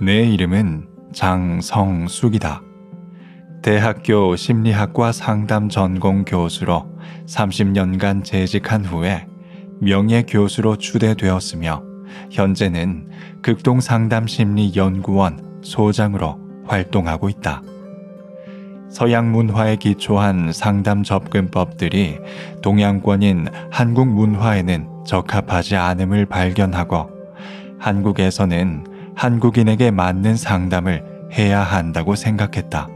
내 이름은 장성숙이다. 대학교 심리학과 상담 전공 교수로 30년간 재직한 후에 명예 교수로 추대되었으며 현재는 극동 상담 심리 연구원 소장으로 활동하고 있다. 서양 문화에 기초한 상담 접근법들이 동양권인 한국 문화에는 적합하지 않음을 발견하고 한국에서는 한국인에게 맞는 상담을 해야 한다고 생각했다.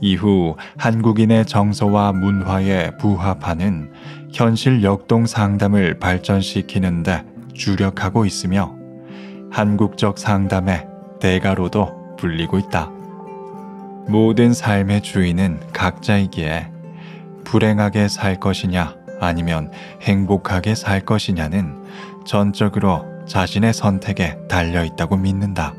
이후 한국인의 정서와 문화에 부합하는 현실 역동 상담을 발전시키는데 주력하고 있으며 한국적 상담의 대가로도 불리고 있다. 모든 삶의 주인은 각자이기에 불행하게 살 것이냐 아니면 행복하게 살 것이냐는 전적으로 자신의 선택에 달려 있다고 믿는다.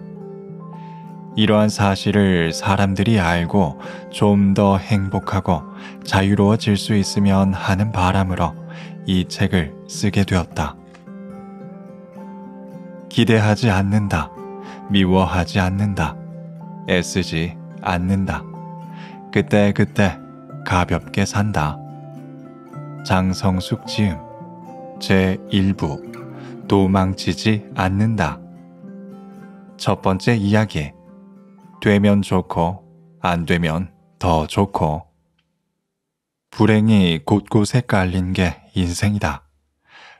이러한 사실을 사람들이 알고 좀 더 행복하고 자유로워질 수 있으면 하는 바람으로 이 책을 쓰게 되었다. 기대하지 않는다. 미워하지 않는다. 애쓰지 않는다. 그때그때 그때 가볍게 산다. 장성숙 지음 제1부 도망치지 않는다. 첫 번째 이야기. 되면 좋고, 안 되면 더 좋고. 불행이 곳곳에 깔린 게 인생이다.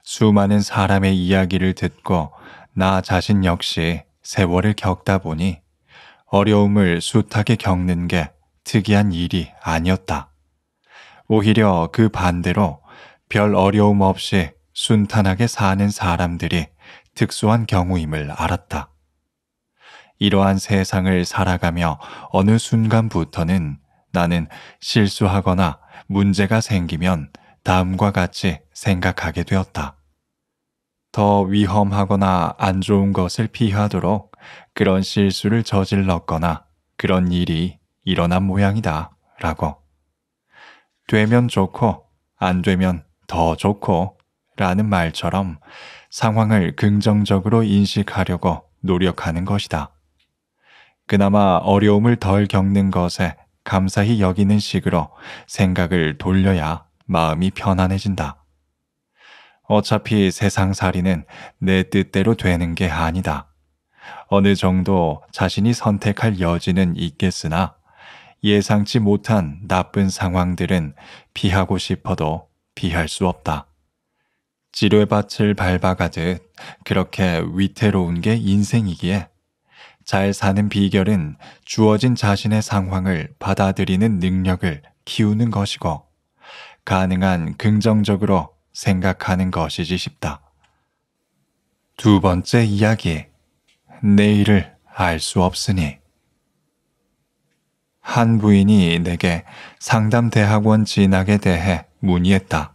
수많은 사람의 이야기를 듣고 나 자신 역시 세월을 겪다 보니 어려움을 숱하게 겪는 게 특이한 일이 아니었다. 오히려 그 반대로 별 어려움 없이 순탄하게 사는 사람들이 특수한 경우임을 알았다. 이러한 세상을 살아가며 어느 순간부터는 나는 실수하거나 문제가 생기면 다음과 같이 생각하게 되었다. 더 위험하거나 안 좋은 것을 피하도록 그런 실수를 저질렀거나 그런 일이 일어난 모양이다. 라고. 되면 좋고, 안 되면 더 좋고, 라는 말처럼 상황을 긍정적으로 인식하려고 노력하는 것이다. 그나마 어려움을 덜 겪는 것에 감사히 여기는 식으로 생각을 돌려야 마음이 편안해진다. 어차피 세상살이는 내 뜻대로 되는 게 아니다. 어느 정도 자신이 선택할 여지는 있겠으나 예상치 못한 나쁜 상황들은 피하고 싶어도 피할 수 없다. 지뢰밭을 밟아가듯 그렇게 위태로운 게 인생이기에 잘 사는 비결은 주어진 자신의 상황을 받아들이는 능력을 키우는 것이고 가능한 긍정적으로 생각하는 것이지 싶다. 두 번째 이야기. 내일을 알 수 없으니. 한 부인이 내게 상담 대학원 진학에 대해 문의했다.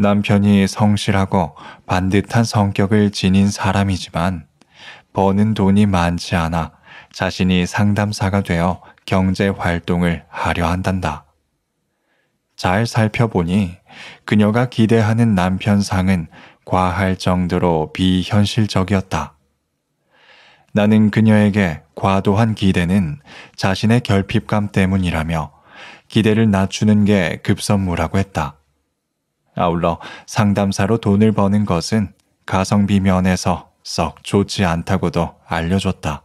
남편이 성실하고 반듯한 성격을 지닌 사람이지만 버는 돈이 많지 않아 자신이 상담사가 되어 경제 활동을 하려 한단다. 잘 살펴보니 그녀가 기대하는 남편 상은 과할 정도로 비현실적이었다. 나는 그녀에게 과도한 기대는 자신의 결핍감 때문이라며 기대를 낮추는 게 급선무라고 했다. 아울러 상담사로 돈을 버는 것은 가성비 면에서 썩 좋지 않다고도 알려줬다.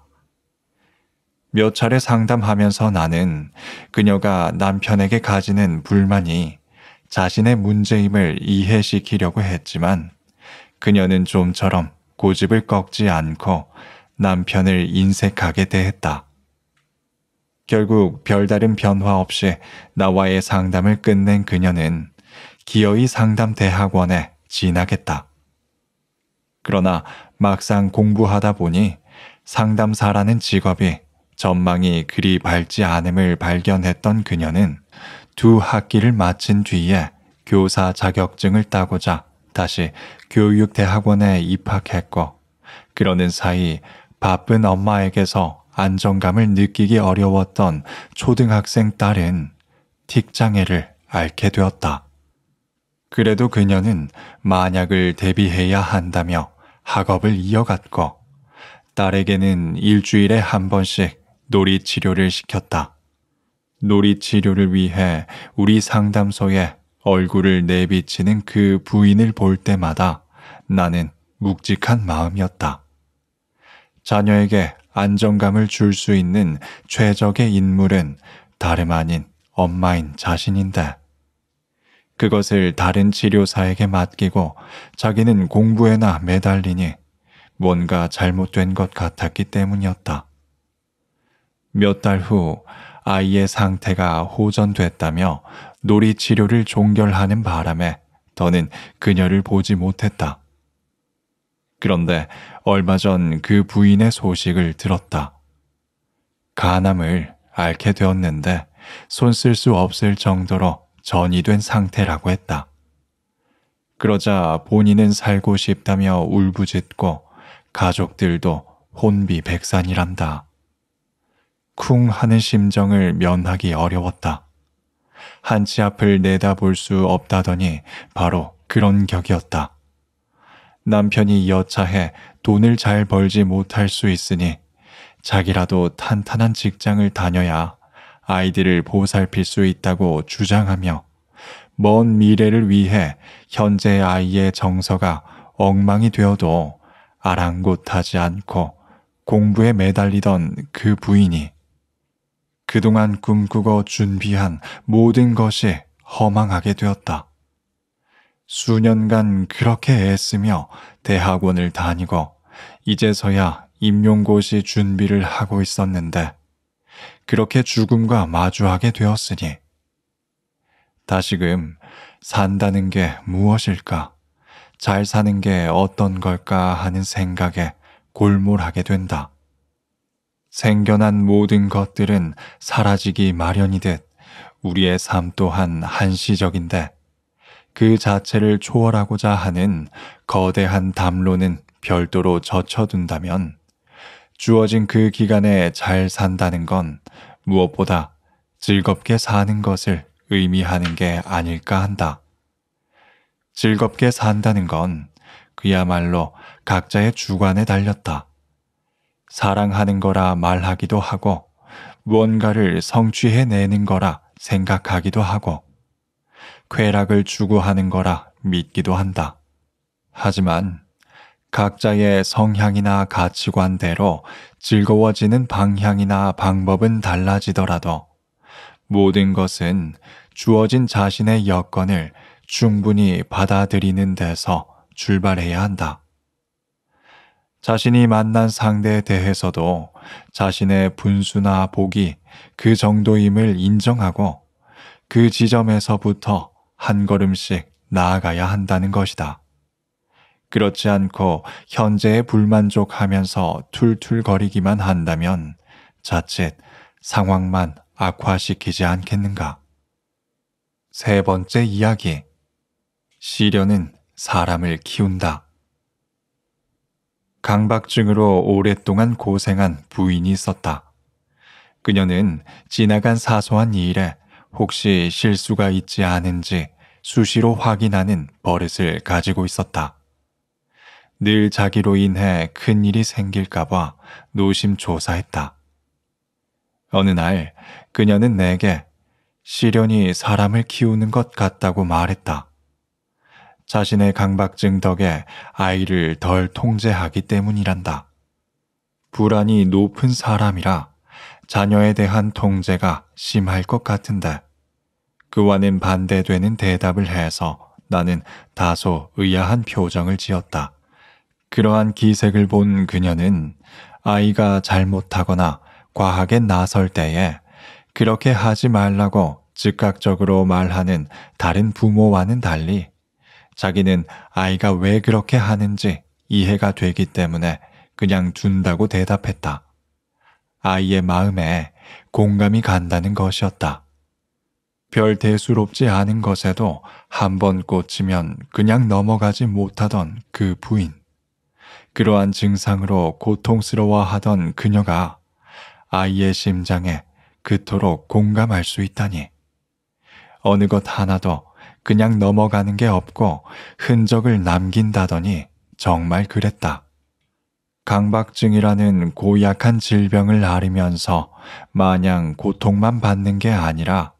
몇 차례 상담하면서 나는 그녀가 남편에게 가지는 불만이 자신의 문제임을 이해시키려고 했지만 그녀는 좀처럼 고집을 꺾지 않고 남편을 인색하게 대했다. 결국 별다른 변화 없이 나와의 상담을 끝낸 그녀는 기어이 상담대학원에 진학했다. 그러나 막상 공부하다 보니 상담사라는 직업이 전망이 그리 밝지 않음을 발견했던 그녀는 두 학기를 마친 뒤에 교사 자격증을 따고자 다시 교육대학원에 입학했고, 그러는 사이 바쁜 엄마에게서 안정감을 느끼기 어려웠던 초등학생 딸은 틱장애를 앓게 되었다. 그래도 그녀는 만약을 대비해야 한다며 학업을 이어갔고 딸에게는 일주일에 한 번씩 놀이 치료를 시켰다. 놀이 치료를 위해 우리 상담소에 얼굴을 내비치는 그 부인을 볼 때마다 나는 묵직한 마음이었다. 자녀에게 안정감을 줄 수 있는 최적의 인물은 다름 아닌 엄마인 자신인데. 그것을 다른 치료사에게 맡기고 자기는 공부에나 매달리니 뭔가 잘못된 것 같았기 때문이었다. 몇 달 후 아이의 상태가 호전됐다며 놀이 치료를 종결하는 바람에 더는 그녀를 보지 못했다. 그런데 얼마 전 그 부인의 소식을 들었다. 간암을 앓게 되었는데 손 쓸 수 없을 정도로 전이된 상태라고 했다. 그러자 본인은 살고 싶다며 울부짖고 가족들도 혼비백산이란다. 쿵 하는 심정을 면하기 어려웠다. 한치 앞을 내다볼 수 없다더니 바로 그런 격이었다. 남편이 여차해 돈을 잘 벌지 못할 수 있으니 자기라도 탄탄한 직장을 다녀야 아이들을 보살필 수 있다고 주장하며 먼 미래를 위해 현재 아이의 정서가 엉망이 되어도 아랑곳하지 않고 공부에 매달리던 그 부인이 그동안 꿈꾸고 준비한 모든 것이 허망하게 되었다. 수년간 그렇게 애쓰며 대학원을 다니고 이제서야 임용고시 준비를 하고 있었는데 그렇게 죽음과 마주하게 되었으니 다시금 산다는 게 무엇일까, 잘 사는 게 어떤 걸까 하는 생각에 골몰하게 된다. 생겨난 모든 것들은 사라지기 마련이듯 우리의 삶 또한 한시적인데 그 자체를 초월하고자 하는 거대한 담론은 별도로 젖혀둔다면 주어진 그 기간에 잘 산다는 건 무엇보다 즐겁게 사는 것을 의미하는 게 아닐까 한다. 즐겁게 산다는 건 그야말로 각자의 주관에 달렸다. 사랑하는 거라 말하기도 하고 무언가를 성취해내는 거라 생각하기도 하고 쾌락을 추구하는 거라 믿기도 한다. 하지만 각자의 성향이나 가치관대로 즐거워지는 방향이나 방법은 달라지더라도 모든 것은 주어진 자신의 여건을 충분히 받아들이는 데서 출발해야 한다. 자신이 만난 상대에 대해서도 자신의 분수나 복이 그 정도임을 인정하고 그 지점에서부터 한 걸음씩 나아가야 한다는 것이다. 그렇지 않고 현재에 불만족하면서 툴툴거리기만 한다면 자칫 상황만 악화시키지 않겠는가. 세 번째 이야기. 시련은 사람을 키운다. 강박증으로 오랫동안 고생한 부인이 있었다. 그녀는 지나간 사소한 일에 혹시 실수가 있지 않은지 수시로 확인하는 버릇을 가지고 있었다. 늘 자기로 인해 큰 일이 생길까봐 노심조사했다. 어느 날 그녀는 내게 시련이 사람을 키우는 것 같다고 말했다. 자신의 강박증 덕에 아이를 덜 통제하기 때문이란다. 불안이 높은 사람이라 자녀에 대한 통제가 심할 것 같은데 그와는 반대되는 대답을 해서 나는 다소 의아한 표정을 지었다. 그러한 기색을 본 그녀는 아이가 잘못하거나 과하게 나설 때에 그렇게 하지 말라고 즉각적으로 말하는 다른 부모와는 달리 자기는 아이가 왜 그렇게 하는지 이해가 되기 때문에 그냥 준다고 대답했다. 아이의 마음에 공감이 간다는 것이었다. 별 대수롭지 않은 것에도 한 번 꽂히면 그냥 넘어가지 못하던 그 부인. 그러한 증상으로 고통스러워하던 그녀가 아이의 심장에 그토록 공감할 수 있다니. 어느 것 하나도 그냥 넘어가는 게 없고 흔적을 남긴다더니 정말 그랬다. 강박증이라는 고약한 질병을 앓으면서 마냥 고통만 받는 게 아니라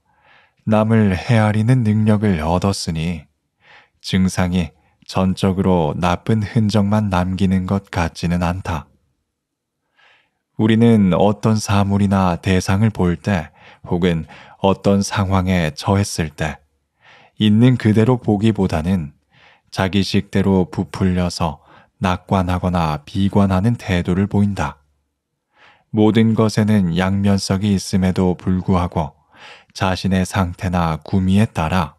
남을 헤아리는 능력을 얻었으니 증상이 전적으로 나쁜 흔적만 남기는 것 같지는 않다. 우리는 어떤 사물이나 대상을 볼 때 혹은 어떤 상황에 처했을 때 있는 그대로 보기보다는 자기식대로 부풀려서 낙관하거나 비관하는 태도를 보인다. 모든 것에는 양면성이 있음에도 불구하고 자신의 상태나 구미에 따라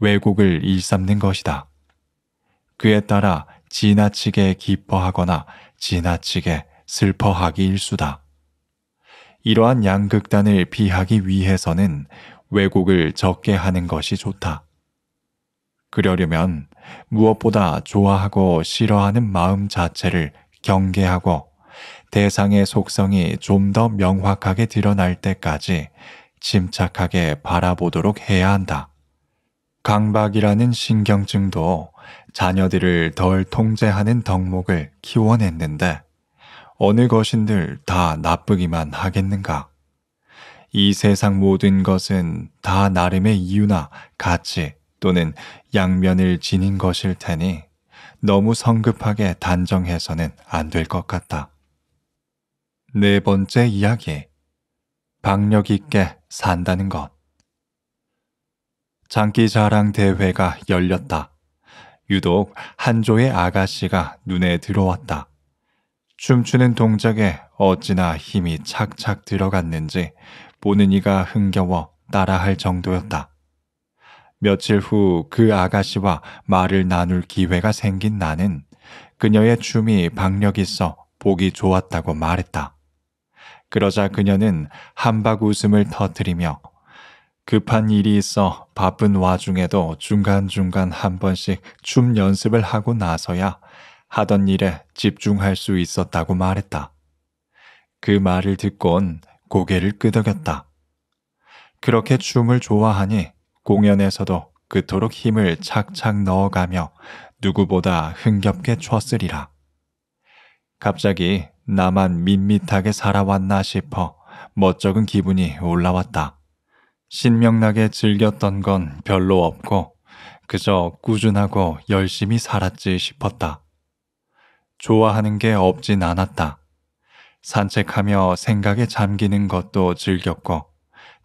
왜곡을 일삼는 것이다. 그에 따라 지나치게 기뻐하거나 지나치게 슬퍼하기일수다. 이러한 양극단을 피하기 위해서는 왜곡을 적게 하는 것이 좋다. 그러려면 무엇보다 좋아하고 싫어하는 마음 자체를 경계하고 대상의 속성이 좀 더 명확하게 드러날 때까지 침착하게 바라보도록 해야 한다. 강박이라는 신경증도 자녀들을 덜 통제하는 덕목을 키워냈는데 어느 것인들 다 나쁘기만 하겠는가? 이 세상 모든 것은 다 나름의 이유나 가치 또는 양면을 지닌 것일 테니 너무 성급하게 단정해서는 안 될 것 같다. 네 번째 이야기. 박력 있게 산다는 것. 장기 자랑 대회가 열렸다. 유독 한조의 아가씨가 눈에 들어왔다. 춤추는 동작에 어찌나 힘이 착착 들어갔는지 보는 이가 흥겨워 따라할 정도였다. 며칠 후 그 아가씨와 말을 나눌 기회가 생긴 나는 그녀의 춤이 박력 있어 보기 좋았다고 말했다. 그러자 그녀는 한박 웃음을 터뜨리며 급한 일이 있어 바쁜 와중에도 중간중간 한 번씩 춤 연습을 하고 나서야 하던 일에 집중할 수 있었다고 말했다. 그 말을 듣곤 고개를 끄덕였다. 그렇게 춤을 좋아하니 공연에서도 그토록 힘을 착착 넣어가며 누구보다 흥겹게 췄으리라. 갑자기 나만 밋밋하게 살아왔나 싶어 멋쩍은 기분이 올라왔다. 신명나게 즐겼던 건 별로 없고 그저 꾸준하고 열심히 살았지 싶었다. 좋아하는 게 없진 않았다. 산책하며 생각에 잠기는 것도 즐겼고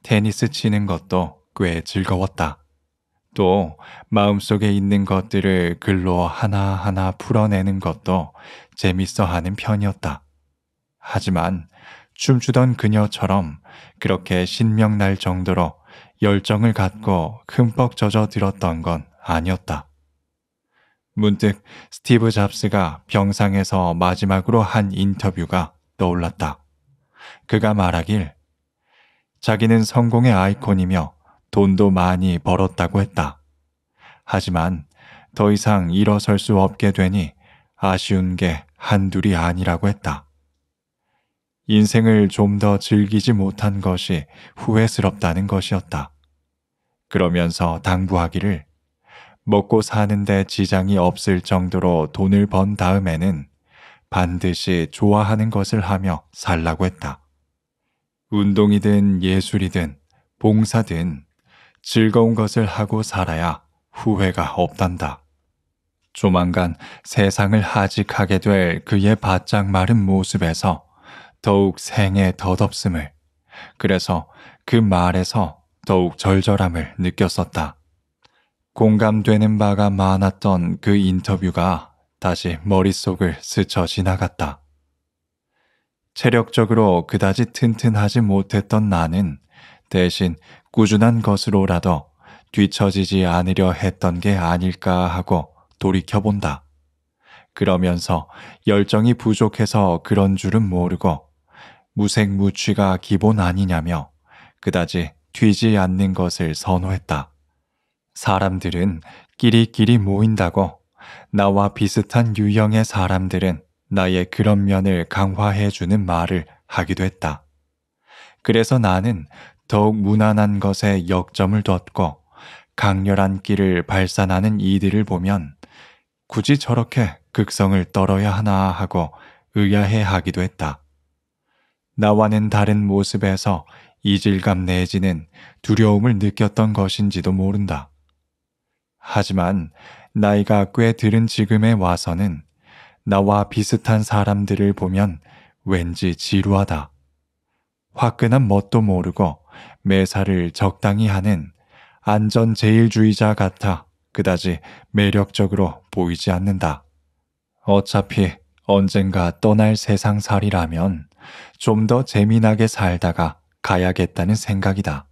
테니스 치는 것도 꽤 즐거웠다. 또 마음속에 있는 것들을 글로 하나하나 풀어내는 것도 재밌어 하는 편이었다. 하지만 춤추던 그녀처럼 그렇게 신명날 정도로 열정을 갖고 흠뻑 젖어 들었던 건 아니었다. 문득 스티브 잡스가 병상에서 마지막으로 한 인터뷰가 떠올랐다. 그가 말하길 자기는 성공의 아이콘이며 돈도 많이 벌었다고 했다. 하지만 더 이상 일어설 수 없게 되니 아쉬운 게 한둘이 아니라고 했다. 인생을 좀 더 즐기지 못한 것이 후회스럽다는 것이었다. 그러면서 당부하기를 먹고 사는데 지장이 없을 정도로 돈을 번 다음에는 반드시 좋아하는 것을 하며 살라고 했다. 운동이든 예술이든 봉사든 즐거운 것을 하고 살아야 후회가 없단다. 조만간 세상을 하직하게 될 그의 바짝 마른 모습에서 더욱 생에 덧없음을 그래서 그 말에서 더욱 절절함을 느꼈었다. 공감되는 바가 많았던 그 인터뷰가 다시 머릿속을 스쳐 지나갔다. 체력적으로 그다지 튼튼하지 못했던 나는 대신 꾸준한 것으로라도 뒤처지지 않으려 했던 게 아닐까 하고 돌이켜본다. 그러면서 열정이 부족해서 그런 줄은 모르고 무색무취가 기본 아니냐며 그다지 뒤지 않는 것을 선호했다. 사람들은 끼리끼리 모인다고 나와 비슷한 유형의 사람들은 나의 그런 면을 강화해주는 말을 하기도 했다. 그래서 나는 더욱 무난한 것에 역점을 뒀고 강렬한 끼를 발산하는 이들을 보면 굳이 저렇게 극성을 떨어야 하나 하고 의아해 하기도 했다. 나와는 다른 모습에서 이질감 내지는 두려움을 느꼈던 것인지도 모른다. 하지만 나이가 꽤 들은 지금에 와서는 나와 비슷한 사람들을 보면 왠지 지루하다. 화끈한 멋도 모르고 매사를 적당히 하는 안전제일주의자 같아 그다지 매력적으로 보이지 않는다. 어차피 언젠가 떠날 세상살이라면 좀더 재미나게 살다가 가야겠다는 생각이다.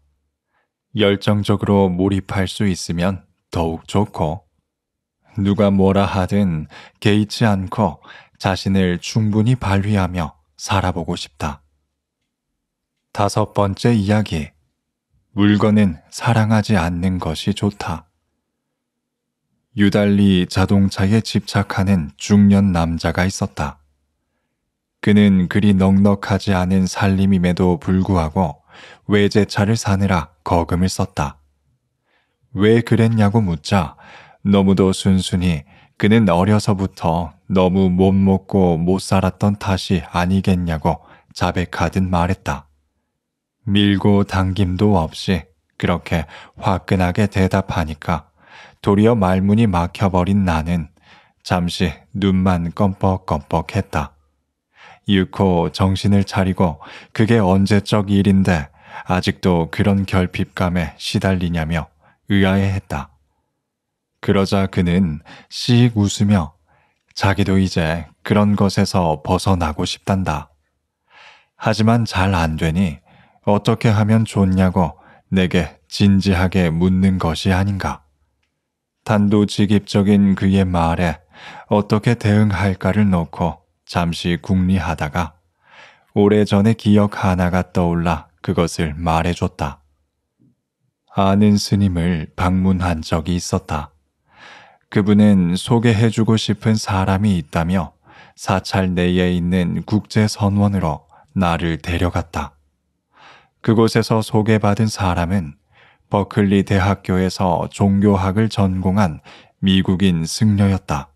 열정적으로 몰입할 수 있으면 더욱 좋고, 누가 뭐라 하든 개의치 않고 자신을 충분히 발휘하며 살아보고 싶다. 다섯 번째 이야기. 물건은 사랑하지 않는 것이 좋다. 유달리 자동차에 집착하는 중년 남자가 있었다. 그는 그리 넉넉하지 않은 살림임에도 불구하고 외제차를 사느라 거금을 썼다. 왜 그랬냐고 묻자 너무도 순순히 그는 어려서부터 너무 못 먹고 못 살았던 탓이 아니겠냐고 자백하듯 말했다. 밀고 당김도 없이 그렇게 화끈하게 대답하니까 도리어 말문이 막혀버린 나는 잠시 눈만 껌뻑껌뻑했다. 유고 정신을 차리고 그게 언제적 일인데 아직도 그런 결핍감에 시달리냐며 의아해했다. 그러자 그는 씩 웃으며 자기도 이제 그런 것에서 벗어나고 싶단다. 하지만 잘 안 되니 어떻게 하면 좋냐고 내게 진지하게 묻는 것이 아닌가. 단도직입적인 그의 말에 어떻게 대응할까를 놓고 잠시 궁리하다가 오래전의 기억 하나가 떠올라 그것을 말해줬다. 아는 스님을 방문한 적이 있었다. 그분은 소개해주고 싶은 사람이 있다며 사찰 내에 있는 국제선원으로 나를 데려갔다. 그곳에서 소개받은 사람은 버클리 대학교에서 종교학을 전공한 미국인 승려였다.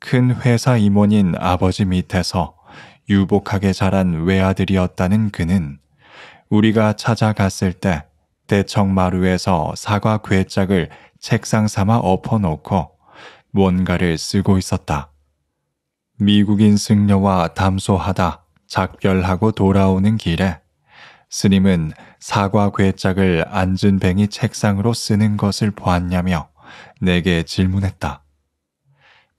큰 회사 임원인 아버지 밑에서 유복하게 자란 외아들이었다는 그는 우리가 찾아갔을 때 대청마루에서 사과 괴짝을 책상 삼아 엎어놓고 뭔가를 쓰고 있었다. 미국인 승려와 담소하다 작별하고 돌아오는 길에 스님은 사과 괴짝을 앉은 뱅이 책상으로 쓰는 것을 보았냐며 내게 질문했다.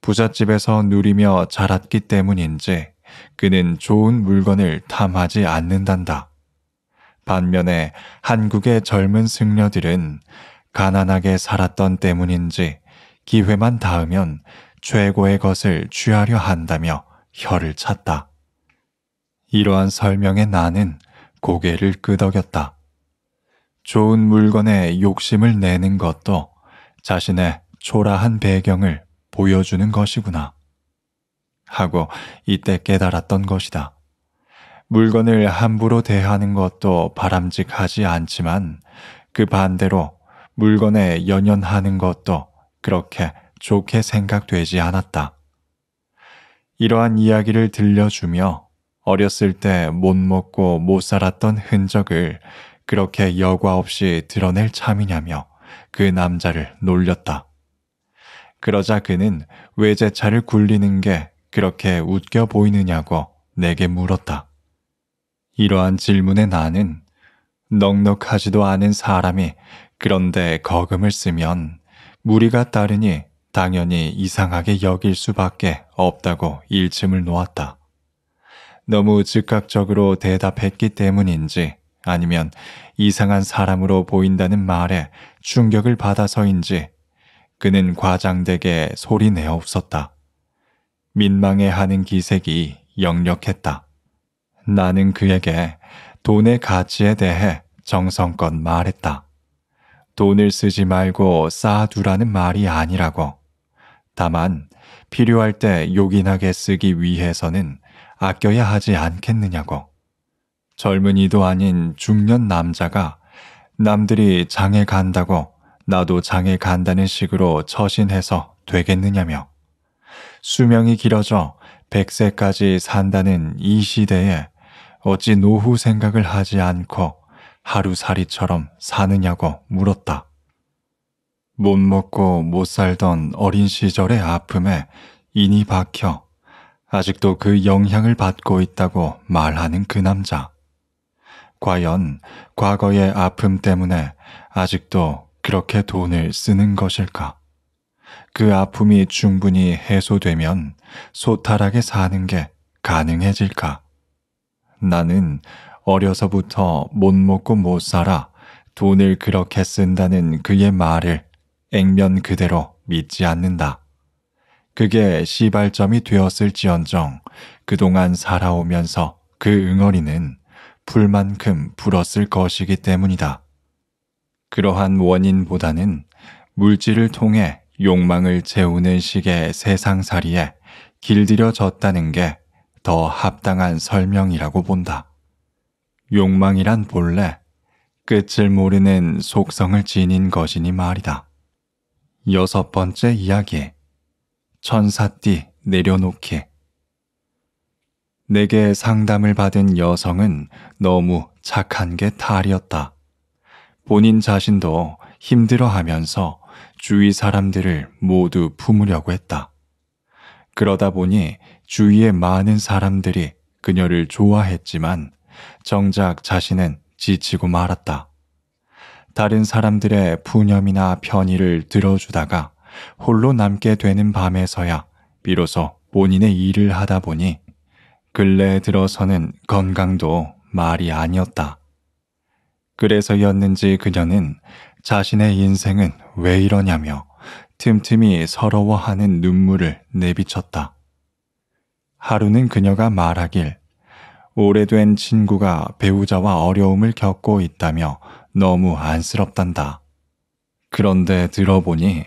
부잣집에서 누리며 자랐기 때문인지 그는 좋은 물건을 탐하지 않는단다. 반면에 한국의 젊은 승려들은 가난하게 살았던 때문인지 기회만 닿으면 최고의 것을 취하려 한다며 혀를 찼다. 이러한 설명에 나는 고개를 끄덕였다. 좋은 물건에 욕심을 내는 것도 자신의 초라한 배경을 보여주는 것이구나. 하고 이때 깨달았던 것이다. 물건을 함부로 대하는 것도 바람직하지 않지만 그 반대로 물건에 연연하는 것도 그렇게 좋게 생각되지 않았다. 이러한 이야기를 들려주며 어렸을 때 못 먹고 못 살았던 흔적을 그렇게 여과 없이 드러낼 참이냐며 그 남자를 놀렸다. 그러자 그는 왜 제 차를 굴리는 게 그렇게 웃겨 보이느냐고 내게 물었다. 이러한 질문에 나는 넉넉하지도 않은 사람이 그런데 거금을 쓰면 무리가 따르니 당연히 이상하게 여길 수밖에 없다고 일침을 놓았다. 너무 즉각적으로 대답했기 때문인지 아니면 이상한 사람으로 보인다는 말에 충격을 받아서인지 그는 과장되게 소리내어 웃었다. 민망해하는 기색이 역력했다. 나는 그에게 돈의 가치에 대해 정성껏 말했다. 돈을 쓰지 말고 쌓아두라는 말이 아니라고. 다만 필요할 때 요긴하게 쓰기 위해서는 아껴야 하지 않겠느냐고. 젊은이도 아닌 중년 남자가 남들이 장에 간다고 나도 장에 간다는 식으로 처신해서 되겠느냐며 수명이 길어져 100세까지 산다는 이 시대에 어찌 노후 생각을 하지 않고 하루살이처럼 사느냐고 물었다. 못 먹고 못 살던 어린 시절의 아픔에 인이 박혀 아직도 그 영향을 받고 있다고 말하는 그 남자. 과연 과거의 아픔 때문에 아직도 그렇게 돈을 쓰는 것일까? 그 아픔이 충분히 해소되면 소탈하게 사는 게 가능해질까? 나는 어려서부터 못 먹고 못 살아 돈을 그렇게 쓴다는 그의 말을 액면 그대로 믿지 않는다. 그게 시발점이 되었을지언정 그동안 살아오면서 그 응어리는 풀만큼 불었을 것이기 때문이다. 그러한 원인보다는 물질을 통해 욕망을 채우는 식의 세상살이에 길들여졌다는 게 더 합당한 설명이라고 본다. 욕망이란 본래 끝을 모르는 속성을 지닌 것이니 말이다. 여섯 번째 이야기. 천사띠 내려놓기. 내게 상담을 받은 여성은 너무 착한 게 탈이었다. 본인 자신도 힘들어 하면서 주위 사람들을 모두 품으려고 했다. 그러다 보니 주위의 많은 사람들이 그녀를 좋아했지만 정작 자신은 지치고 말았다. 다른 사람들의 푸념이나 편의를 들어주다가 홀로 남게 되는 밤에서야 비로소 본인의 일을 하다 보니 근래 들어서는 건강도 말이 아니었다. 그래서였는지 그녀는 자신의 인생은 왜 이러냐며 틈틈이 서러워하는 눈물을 내비쳤다. 하루는 그녀가 말하길 오래된 친구가 배우자와 어려움을 겪고 있다며 너무 안쓰럽단다. 그런데 들어보니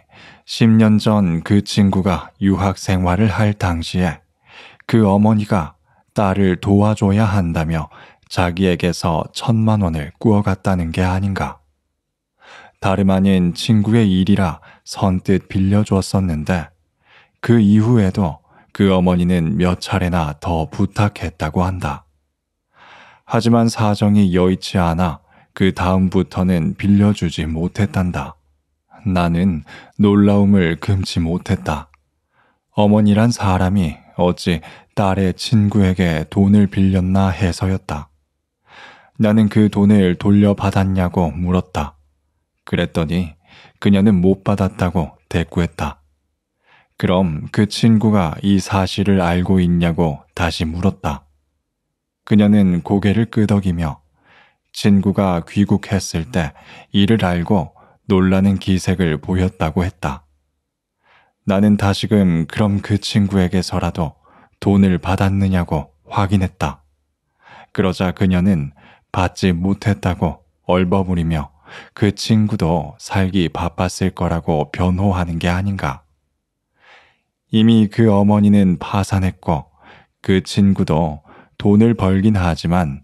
10년 전 그 친구가 유학 생활을 할 당시에 그 어머니가 딸을 도와줘야 한다며 자기에게서 천만 원을 꾸어갔다는 게 아닌가. 다름 아닌 친구의 일이라 선뜻 빌려주었었는데 그 이후에도 그 어머니는 몇 차례나 더 부탁했다고 한다. 하지만 사정이 여의치 않아 그 다음부터는 빌려주지 못했단다. 나는 놀라움을 금치 못했다. 어머니란 사람이 어찌 딸의 친구에게 돈을 빌렸나 해서였다. 나는 그 돈을 돌려받았냐고 물었다. 그랬더니 그녀는 못 받았다고 대꾸했다. 그럼 그 친구가 이 사실을 알고 있냐고 다시 물었다. 그녀는 고개를 끄덕이며 친구가 귀국했을 때 이를 알고 놀라는 기색을 보였다고 했다. 나는 다시금 그럼 그 친구에게서라도 돈을 받았느냐고 확인했다. 그러자 그녀는 받지 못했다고 얼버무리며 그 친구도 살기 바빴을 거라고 변호하는 게 아닌가. 이미 그 어머니는 파산했고 그 친구도 돈을 벌긴 하지만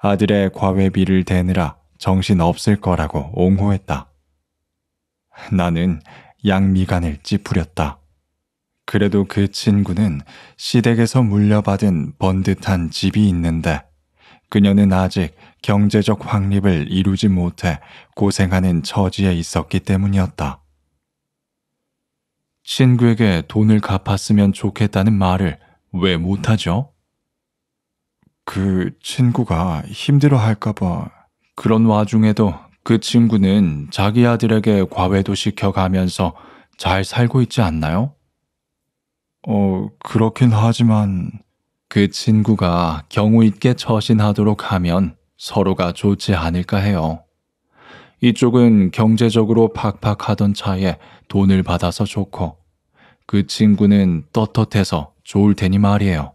아들의 과외비를 대느라 정신 없을 거라고 옹호했다. 나는 양미간을 찌푸렸다. 그래도 그 친구는 시댁에서 물려받은 번듯한 집이 있는데 그녀는 아직 경제적 확립을 이루지 못해 고생하는 처지에 있었기 때문이었다. 친구에게 돈을 갚았으면 좋겠다는 말을 왜 못하죠? 그 친구가 힘들어 할까봐. 그런 와중에도 그 친구는 자기 아들에게 과외도 시켜가면서 잘 살고 있지 않나요? 어, 그렇긴 하지만 그 친구가 경우 있게 처신하도록 하면 서로가 좋지 않을까 해요. 이쪽은 경제적으로 팍팍하던 차에 돈을 받아서 좋고 그 친구는 떳떳해서 좋을 테니 말이에요.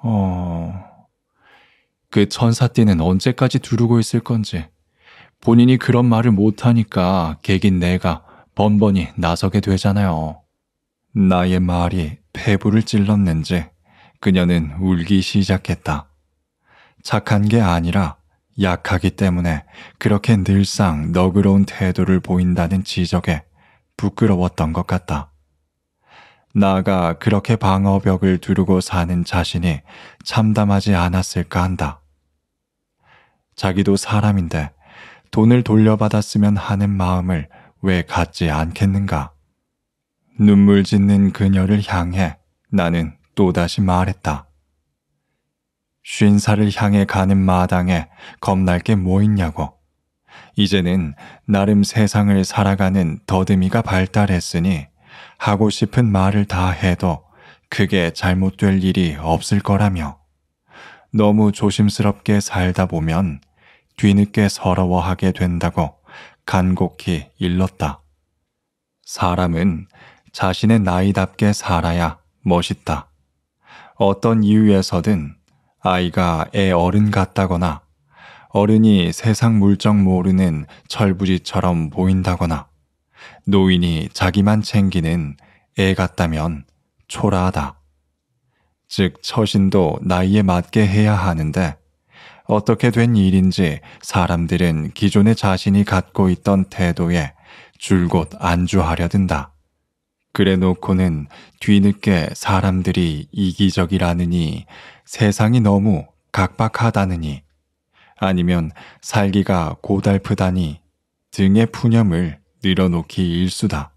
어... 그 천사띠는 언제까지 두르고 있을 건지 본인이 그런 말을 못하니까 객인 내가 번번이 나서게 되잖아요. 나의 말이 폐부를 찔렀는지 그녀는 울기 시작했다. 착한 게 아니라 약하기 때문에 그렇게 늘상 너그러운 태도를 보인다는 지적에 부끄러웠던 것 같다. 나가 아 그렇게 방어벽을 두르고 사는 자신이 참담하지 않았을까 한다. 자기도 사람인데 돈을 돌려받았으면 하는 마음을 왜 갖지 않겠는가? 눈물 짓는 그녀를 향해 나는 또다시 말했다. 쉰살을 향해 가는 마당에 겁날 게 뭐 있냐고. 이제는 나름 세상을 살아가는 더듬이가 발달했으니 하고 싶은 말을 다 해도 그게 잘못될 일이 없을 거라며 너무 조심스럽게 살다 보면 뒤늦게 서러워하게 된다고 간곡히 일렀다. 사람은 자신의 나이답게 살아야 멋있다. 어떤 이유에서든 아이가 애 어른 같다거나 어른이 세상 물정 모르는 철부지처럼 보인다거나 노인이 자기만 챙기는 애 같다면 초라하다. 즉, 처신도 나이에 맞게 해야 하는데 어떻게 된 일인지 사람들은 기존의 자신이 갖고 있던 태도에 줄곧 안주하려 든다. 그래 놓고는 뒤늦게 사람들이 이기적이라느니 세상이 너무 각박하다느니 아니면 살기가 고달프다니 등의 푸념을 늘어놓기 일수다.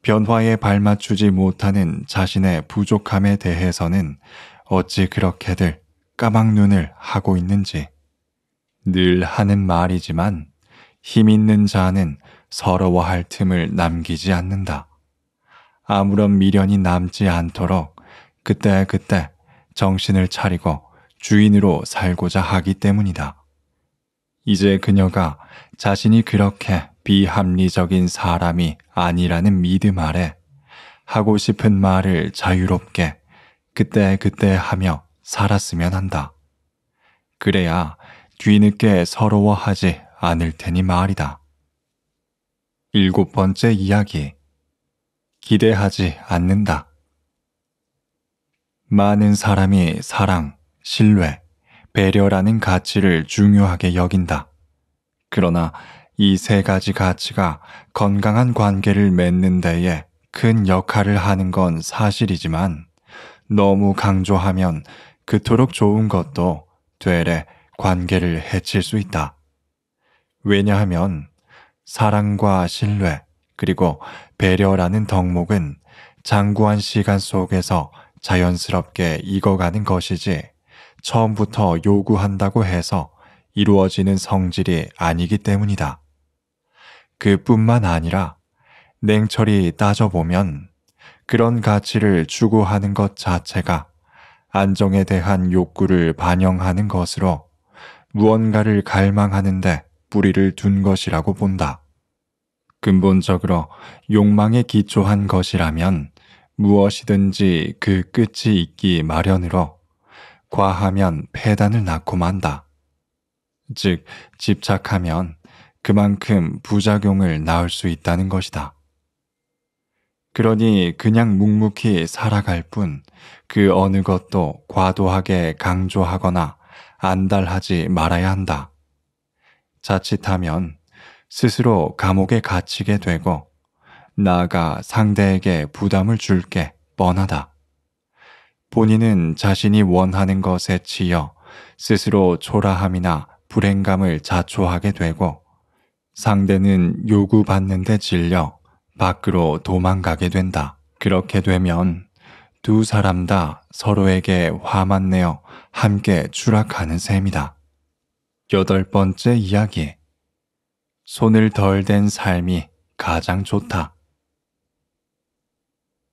변화에 발맞추지 못하는 자신의 부족함에 대해서는 어찌 그렇게들 까막눈을 하고 있는지 늘 하는 말이지만 힘 있는 자는 서러워할 틈을 남기지 않는다. 아무런 미련이 남지 않도록 그때그때 정신을 차리고 주인으로 살고자 하기 때문이다. 이제 그녀가 자신이 그렇게 비합리적인 사람이 아니라는 믿음 아래 하고 싶은 말을 자유롭게 그때 그때 하며 살았으면 한다. 그래야 뒤늦게 서러워하지 않을 테니 말이다. 일곱 번째 이야기 기대하지 않는다. 많은 사람이 사랑, 신뢰, 배려라는 가치를 중요하게 여긴다. 그러나 이 세 가지 가치가 건강한 관계를 맺는 데에 큰 역할을 하는 건 사실이지만 너무 강조하면 그토록 좋은 것도 되레 관계를 해칠 수 있다. 왜냐하면 사랑과 신뢰, 그리고 배려라는 덕목은 장구한 시간 속에서 자연스럽게 익어가는 것이지 처음부터 요구한다고 해서 이루어지는 성질이 아니기 때문이다. 그뿐만 아니라 냉철히 따져보면 그런 가치를 추구하는 것 자체가 안정에 대한 욕구를 반영하는 것으로 무언가를 갈망하는데 뿌리를 둔 것이라고 본다. 근본적으로 욕망에 기초한 것이라면 무엇이든지 그 끝이 있기 마련으로 과하면 폐단을 낳고 만다. 즉, 집착하면 그만큼 부작용을 낳을 수 있다는 것이다. 그러니 그냥 묵묵히 살아갈 뿐 그 어느 것도 과도하게 강조하거나 안달하지 말아야 한다. 자칫하면 스스로 감옥에 갇히게 되고 나아가 상대에게 부담을 줄게 뻔하다. 본인은 자신이 원하는 것에 치여 스스로 초라함이나 불행감을 자초하게 되고 상대는 요구받는 데 질려 밖으로 도망가게 된다. 그렇게 되면 두 사람 다 서로에게 화만 내어 함께 추락하는 셈이다. 여덟 번째 이야기. 손을 덜 댄 삶이 가장 좋다.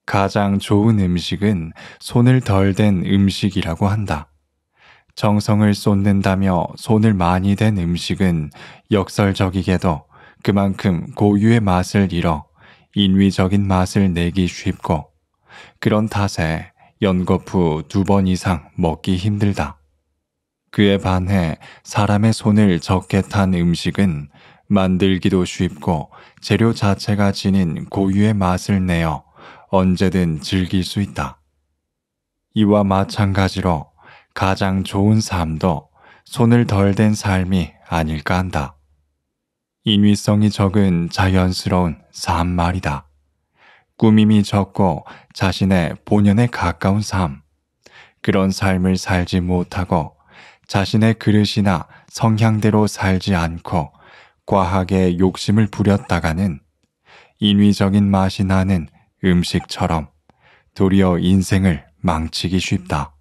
가장 좋은 음식은 손을 덜 댄 음식이라고 한다. 정성을 쏟는다며 손을 많이 댄 음식은 역설적이게도 그만큼 고유의 맛을 잃어 인위적인 맛을 내기 쉽고 그런 탓에 연거푸 두 번 이상 먹기 힘들다. 그에 반해 사람의 손을 적게 탄 음식은 만들기도 쉽고 재료 자체가 지닌 고유의 맛을 내어 언제든 즐길 수 있다. 이와 마찬가지로 가장 좋은 삶도 손을 덜 댄 삶이 아닐까 한다. 인위성이 적은 자연스러운 삶 말이다. 꾸밈이 적고 자신의 본연에 가까운 삶. 그런 삶을 살지 못하고 자신의 그릇이나 성향대로 살지 않고 과하게 욕심을 부렸다가는 인위적인 맛이 나는 음식처럼 도리어 인생을 망치기 쉽다.